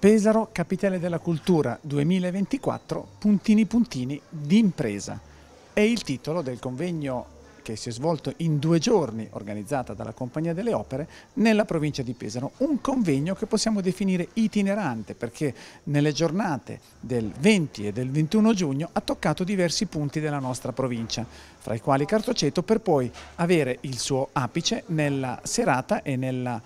Pesaro, capitale della cultura 2024, puntini puntini d'impresa. È il titolo del convegno che si è svolto in due giorni, organizzata dalla Compagnia delle Opere, nella provincia di Pesaro. Un convegno che possiamo definire itinerante, perché nelle giornate del 20 e del 21 giugno ha toccato diversi punti della nostra provincia, fra i quali Cartoceto, per poi avere il suo apice nella serata e nella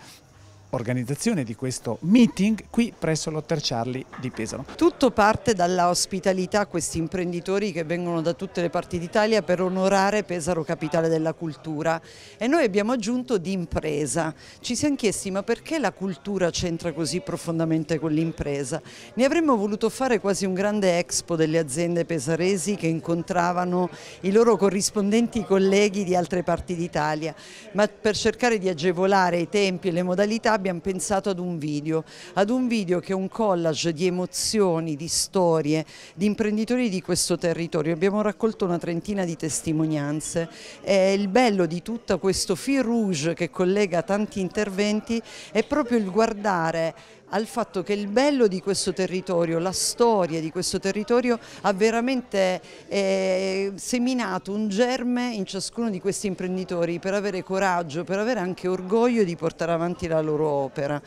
organizzazione di questo meeting qui presso l'Otter Charlie di Pesaro. Tutto parte dalla ospitalità a questi imprenditori che vengono da tutte le parti d'Italia per onorare Pesaro capitale della cultura e noi abbiamo aggiunto di impresa. Ci siamo chiesti ma perché la cultura c'entra così profondamente con l'impresa? Ne avremmo voluto fare quasi un grande expo delle aziende pesaresi che incontravano i loro corrispondenti colleghi di altre parti d'Italia, ma per cercare di agevolare i tempi e le modalità abbiamo pensato ad un video, ad un video che è un collage di emozioni, di storie, di imprenditori di questo territorio. Abbiamo raccolto una trentina di testimonianze e il bello di tutto questo fil rouge che collega tanti interventi è proprio il guardare al fatto che il bello di questo territorio, la storia di questo territorio ha veramente eh, seminato un germe in ciascuno di questi imprenditori per avere coraggio, per avere anche orgoglio di portare avanti la loro opera.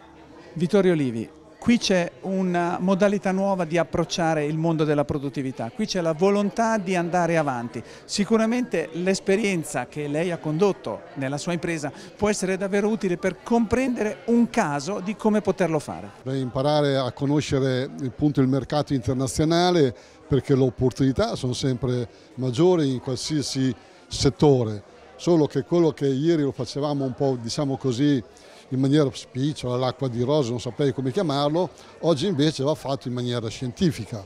Vittorio Livi, qui c'è una modalità nuova di approcciare il mondo della produttività, qui c'è la volontà di andare avanti. Sicuramente l'esperienza che lei ha condotto nella sua impresa può essere davvero utile per comprendere un caso di come poterlo fare. Beh, imparare a conoscere appunto, il mercato internazionale perché le opportunità sono sempre maggiori in qualsiasi settore, solo che quello che ieri lo facevamo un po' diciamo così in maniera spicciola, l'acqua di rosa, non saprei come chiamarlo, oggi invece va fatto in maniera scientifica.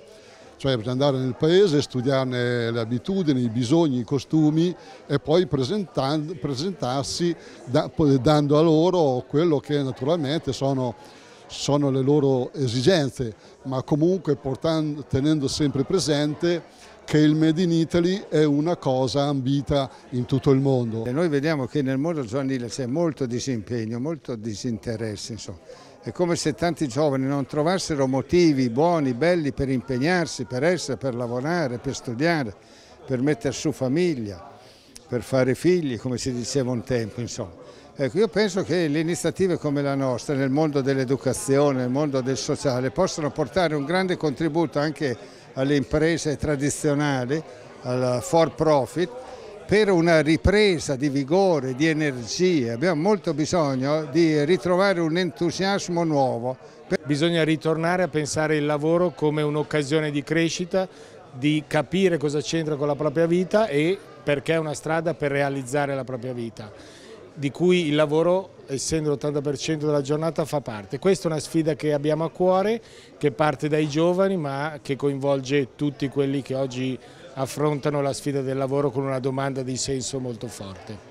Cioè bisogna andare nel paese, studiarne le abitudini, i bisogni, i costumi e poi presentarsi da, dando a loro quello che naturalmente sono sono le loro esigenze, ma comunque portando, tenendo sempre presente che il Made in Italy è una cosa ambita in tutto il mondo. E noi vediamo che nel mondo giovanile c'è molto disimpegno, molto disinteresse, insomma. È come se tanti giovani non trovassero motivi buoni, belli per impegnarsi, per essere, per lavorare, per studiare, per mettere su famiglia, per fare figli, come si diceva un tempo, insomma. Ecco, io penso che le iniziative come la nostra nel mondo dell'educazione, nel mondo del sociale, possano portare un grande contributo anche alle imprese tradizionali, al for profit, per una ripresa di vigore, di energie. Abbiamo molto bisogno di ritrovare un entusiasmo nuovo. Bisogna ritornare a pensare il lavoro come un'occasione di crescita, di capire cosa c'entra con la propria vita e perché è una strada per realizzare la propria vita di cui il lavoro, essendo l'80% della giornata, fa parte. Questa è una sfida che abbiamo a cuore, che parte dai giovani ma che coinvolge tutti quelli che oggi affrontano la sfida del lavoro con una domanda di senso molto forte.